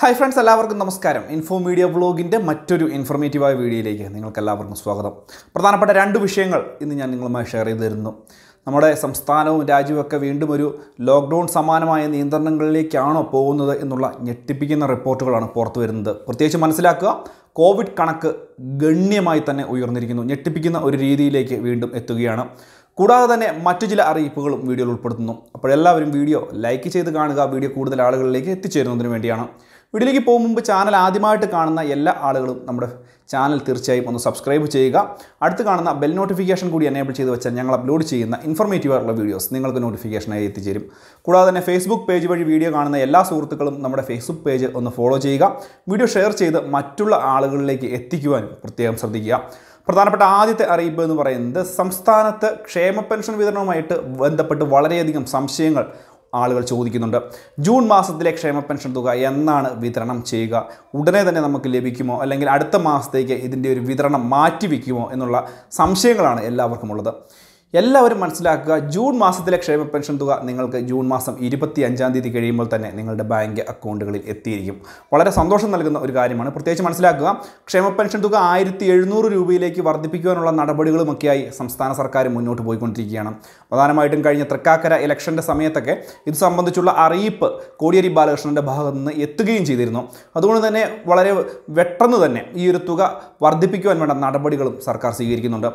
hi friends എല്ലാവർക്കും നമസ്കാരം info media വ്ളോഗിൻ്റെ മറ്റൊരു ഇൻഫോർമേറ്റീവായ വീഡിയോയിലേക്ക് നിങ്ങൾക്ക് എല്ലാവർക്കും സ്വാഗതം പ്രധാനപ്പെട്ട രണ്ട് വിഷയങ്ങൾ ഇന്ന് ഞാൻ നിങ്ങളുമായി ഷെയർ ചെയ്തു തരുന്നു നമ്മുടെ സംസ്ഥാനവും രാജ്യവുമൊക്കെ വീണ്ടും ഒരു ലോക്ക്ഡൗൺ സമാനമായ നിയന്ത്രണങ്ങളിലേക്കാണോ പോകുന്നത് എന്നുള്ള ഞെട്ടിപ്പിക്കുന്ന റിപ്പോർട്ടുകളാണ് പുറത്തു വരുന്നത് പ്രത്യേകിച്ച് മനസ്സിലാക്കുക കോവിഡ് കണക്ക് ഗണ്യമായി തന്നെ ഉയർന്നിരിക്കുന്നു ഞെട്ടിപ്പിക്കുന്ന ഒരു രീതിയിലേക്ക് വീണ്ടും എത്തുകയാണ് കൂടാതെ തന്നെ മറ്റു ചില അറിയിപ്പുകളും വീഡിയോയിൽ ഉൾപ്പെടുത്തുന്നു അപ്പോൾ എല്ലാവരും വീഡിയോ ലൈക്ക് ചെയ്ത് കാണുക വീഡിയോ കൂടുതൽ ആളുകളിലേക്ക് എത്തിച്ചേരുന്നതിന് വേണ്ടിയാണ് വീട്ടിലേക്ക് പോകും മുമ്പ് ചാനൽ ആദ്യമായിട്ട് കാണുന്ന എല്ലാ ആളുകളും നമ്മുടെ ചാനൽ തീർച്ചയായും ഒന്ന് സബ്സ്ക്രൈബ് ചെയ്യുക അടുത്ത് കാണുന്ന ബെൽ നോട്ടിഫിക്കേഷൻ കൂടി എനേബിൾ ചെയ്ത് വെച്ചാൽ ഞങ്ങൾ അപ്ലോഡ് ചെയ്യുന്ന ഇൻഫർമേറ്റീവ് ആയിട്ടുള്ള വീഡിയോസ് നിങ്ങൾക്ക് നോട്ടിഫിക്കേഷനായി എത്തിച്ചേരും കൂടാതെ തന്നെ ഫേസ്ബുക്ക് പേജ് വഴി വീഡിയോ കാണുന്ന എല്ലാ സുഹൃത്തുക്കളും നമ്മുടെ ഫേസ്ബുക്ക് പേജ് ഒന്ന് ഫോളോ ചെയ്യുക വീഡിയോ ഷെയർ ചെയ്ത് മറ്റുള്ള ആളുകളിലേക്ക് എത്തിക്കുവാനും പ്രത്യേകം ശ്രദ്ധിക്കുക പ്രധാനപ്പെട്ട ആദ്യത്തെ അറിയിപ്പ് എന്ന് പറയുന്നത് സംസ്ഥാനത്ത് ക്ഷേമ പെൻഷൻ വിതരണവുമായിട്ട് ബന്ധപ്പെട്ട് വളരെയധികം സംശയങ്ങൾ ആളുകൾ ചോദിക്കുന്നുണ്ട് ജൂൺ മാസത്തിലെ ക്ഷേമ പെൻഷൻ തുക എന്നാണ് വിതരണം ചെയ്യുക ഉടനെ തന്നെ നമുക്ക് ലഭിക്കുമോ അല്ലെങ്കിൽ അടുത്ത മാസത്തേക്ക് ഇതിൻ്റെ ഒരു വിതരണം മാറ്റിവെക്കുമോ എന്നുള്ള സംശയങ്ങളാണ് എല്ലാവർക്കും ഉള്ളത് എല്ലാവരും മനസ്സിലാക്കുക ജൂൺ മാസത്തിലെ ക്ഷേമ പെൻഷൻ തുക നിങ്ങൾക്ക് ജൂൺ മാസം ഇരുപത്തി അഞ്ചാം തീയതി കഴിയുമ്പോൾ തന്നെ നിങ്ങളുടെ ബാങ്ക് അക്കൗണ്ടുകളിൽ എത്തിയിരിക്കും വളരെ സന്തോഷം നൽകുന്ന ഒരു കാര്യമാണ് പ്രത്യേകിച്ച് മനസ്സിലാക്കുക ക്ഷേമ പെൻഷൻ തുക ആയിരത്തി എഴുന്നൂറ് രൂപയിലേക്ക് വർദ്ധിപ്പിക്കുവാനുള്ള നടപടികളുമൊക്കെയായി സംസ്ഥാന സർക്കാർ മുന്നോട്ട് പോയിക്കൊണ്ടിരിക്കുകയാണ് പ്രധാനമായിട്ടും കഴിഞ്ഞ തൃക്കാക്കര ഇലക്ഷൻ്റെ സമയത്തൊക്കെ ഇത് സംബന്ധിച്ചുള്ള അറിയിപ്പ് കോടിയേരി ബാലകൃഷ്ണൻ്റെ ഭാഗത്തു നിന്ന് എത്തുകയും ചെയ്തിരുന്നു അതുകൊണ്ട് തന്നെ വളരെ വെട്ടെന്ന് തന്നെ ഈ ഒരു തുക വർദ്ധിപ്പിക്കുവാൻ വേണ്ട നടപടികളും സർക്കാർ സ്വീകരിക്കുന്നുണ്ട്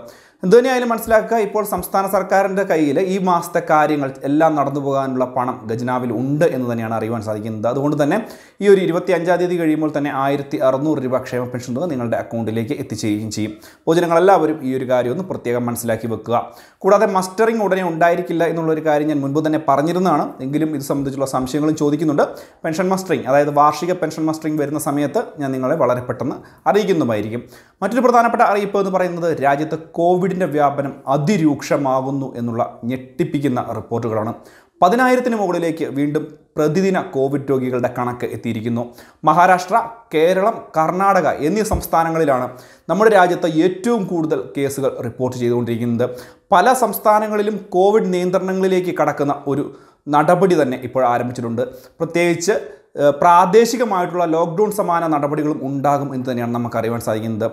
എന്തുതന്നെയായാലും മനസ്സിലാക്കുക ഇപ്പോൾ സംസ്ഥാന സർക്കാരിൻ്റെ കയ്യിൽ ഈ മാസത്തെ കാര്യങ്ങൾ എല്ലാം നടന്നു പോകാനുള്ള പണം ഖജനാവിൽ ഉണ്ട് എന്ന് തന്നെയാണ് അറിയുവാൻ സാധിക്കുന്നത് അതുകൊണ്ട് തന്നെ ഈ ഒരു ഇരുപത്തി അഞ്ചാം തീയതി കഴിയുമ്പോൾ തന്നെ ആയിരത്തി അറുന്നൂറ് രൂപ ക്ഷേമ പെൻഷൻ തുക നിങ്ങളുടെ അക്കൗണ്ടിലേക്ക് എത്തിച്ചേരുകയും ചെയ്യും പൊതുജനങ്ങളെല്ലാവരും ഈ ഒരു കാര്യം ഒന്ന് പ്രത്യേകം മനസ്സിലാക്കി വെക്കുക കൂടാതെ മസ്റ്ററിംഗ് ഉടനെ ഉണ്ടായിരിക്കില്ല എന്നുള്ളൊരു കാര്യം ഞാൻ മുൻപ് തന്നെ പറഞ്ഞിരുന്നതാണ് എങ്കിലും ഇത് സംബന്ധിച്ചുള്ള സംശയങ്ങളും ചോദിക്കുന്നുണ്ട് പെൻഷൻ മസ്റ്ററിംഗ് അതായത് വാർഷിക പെൻഷൻ മസ്റ്ററിംഗ് വരുന്ന സമയത്ത് ഞാൻ നിങ്ങളെ വളരെ പെട്ടെന്ന് അറിയിക്കുന്നതായിരിക്കും മറ്റൊരു പ്രധാനപ്പെട്ട അറിയിപ്പ് എന്ന് പറയുന്നത് രാജ്യത്ത് കോവിഡ് കോവിഡിൻ്റെ വ്യാപനം അതിരൂക്ഷമാകുന്നു എന്നുള്ള ഞെട്ടിപ്പിക്കുന്ന റിപ്പോർട്ടുകളാണ് പതിനായിരത്തിന് മുകളിലേക്ക് വീണ്ടും പ്രതിദിന കോവിഡ് രോഗികളുടെ കണക്ക് എത്തിയിരിക്കുന്നു മഹാരാഷ്ട്ര കേരളം കർണാടക എന്നീ സംസ്ഥാനങ്ങളിലാണ് നമ്മുടെ രാജ്യത്ത് ഏറ്റവും കൂടുതൽ കേസുകൾ റിപ്പോർട്ട് ചെയ്തുകൊണ്ടിരിക്കുന്നത് പല സംസ്ഥാനങ്ങളിലും കോവിഡ് നിയന്ത്രണങ്ങളിലേക്ക് കടക്കുന്ന ഒരു നടപടി തന്നെ ഇപ്പോൾ ആരംഭിച്ചിട്ടുണ്ട് പ്രത്യേകിച്ച് പ്രാദേശികമായിട്ടുള്ള ലോക്ക്ഡൗൺ സമാന നടപടികളും ഉണ്ടാകും എന്ന് തന്നെയാണ് നമുക്ക് അറിയാൻ സാധിക്കുന്നത്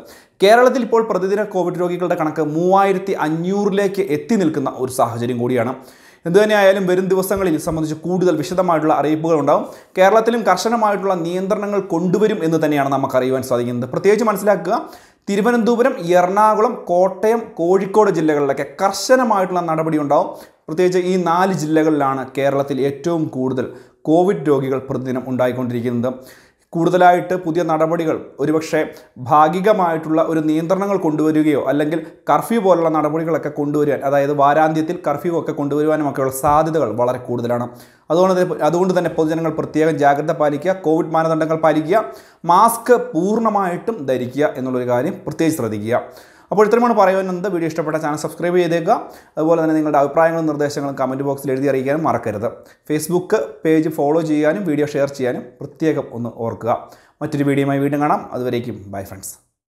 കേരളത്തിൽ ഇപ്പോൾ പ്രതിദിന കോവിഡ് രോഗികളുടെ കണക്ക് മൂവായിരത്തി അഞ്ഞൂറിലേക്ക് എത്തി നിൽക്കുന്ന ഒരു സാഹചര്യം കൂടിയാണ് എന്തുതന്നെയായാലും വരും ദിവസങ്ങളിൽ സംബന്ധിച്ച് കൂടുതൽ വിശദമായിട്ടുള്ള അറിയിപ്പുകൾ ഉണ്ടാകും കേരളത്തിലും കർശനമായിട്ടുള്ള നിയന്ത്രണങ്ങൾ കൊണ്ടുവരും എന്ന് തന്നെയാണ് നമുക്ക് അറിയുവാൻ സാധിക്കുന്നത് പ്രത്യേകിച്ച് മനസ്സിലാക്കുക തിരുവനന്തപുരം എറണാകുളം കോട്ടയം കോഴിക്കോട് ജില്ലകളിലൊക്കെ കർശനമായിട്ടുള്ള നടപടി ഉണ്ടാകും പ്രത്യേകിച്ച് ഈ നാല് ജില്ലകളിലാണ് കേരളത്തിൽ ഏറ്റവും കൂടുതൽ കോവിഡ് രോഗികൾ പ്രതിദിനം ഉണ്ടായിക്കൊണ്ടിരിക്കുന്നത് കൂടുതലായിട്ട് പുതിയ നടപടികൾ ഒരുപക്ഷെ ഭാഗികമായിട്ടുള്ള ഒരു നിയന്ത്രണങ്ങൾ കൊണ്ടുവരികയോ അല്ലെങ്കിൽ കർഫ്യൂ പോലുള്ള നടപടികളൊക്കെ കൊണ്ടുവരുവാൻ അതായത് വാരാന്ത്യത്തിൽ കർഫ്യൂ ഒക്കെ കൊണ്ടുവരുവാനുമൊക്കെയുള്ള സാധ്യതകൾ വളരെ കൂടുതലാണ് അതുകൊണ്ട് അതുകൊണ്ട് തന്നെ പൊതുജനങ്ങൾ പ്രത്യേകം ജാഗ്രത പാലിക്കുക കോവിഡ് മാനദണ്ഡങ്ങൾ പാലിക്കുക മാസ്ക് പൂർണ്ണമായിട്ടും ധരിക്കുക എന്നുള്ളൊരു കാര്യം പ്രത്യേകിച്ച് ശ്രദ്ധിക്കുക അപ്പോൾ ഇത്രയുമാണ് പറയുന്നത് വീഡിയോ ഇഷ്ടപ്പെട്ട ചാനൽ സബ്സ്ക്രൈബ് ചെയ്തേക്കുക അതുപോലെ തന്നെ നിങ്ങളുടെ അഭിപ്രായങ്ങളും നിർദ്ദേശങ്ങളും കമൻറ്റ് ബോക്സിൽ എഴുതി അറിയിക്കാനും മറക്കരുത് ഫേസ്ബുക്ക് പേജ് ഫോളോ ചെയ്യാനും വീഡിയോ ഷെയർ ചെയ്യാനും പ്രത്യേകം ഒന്ന് ഓർക്കുക മറ്റൊരു വീഡിയോയുമായി വീണ്ടും കാണാം അതുവരേക്കും ബൈ ഫ്രണ്ട്സ്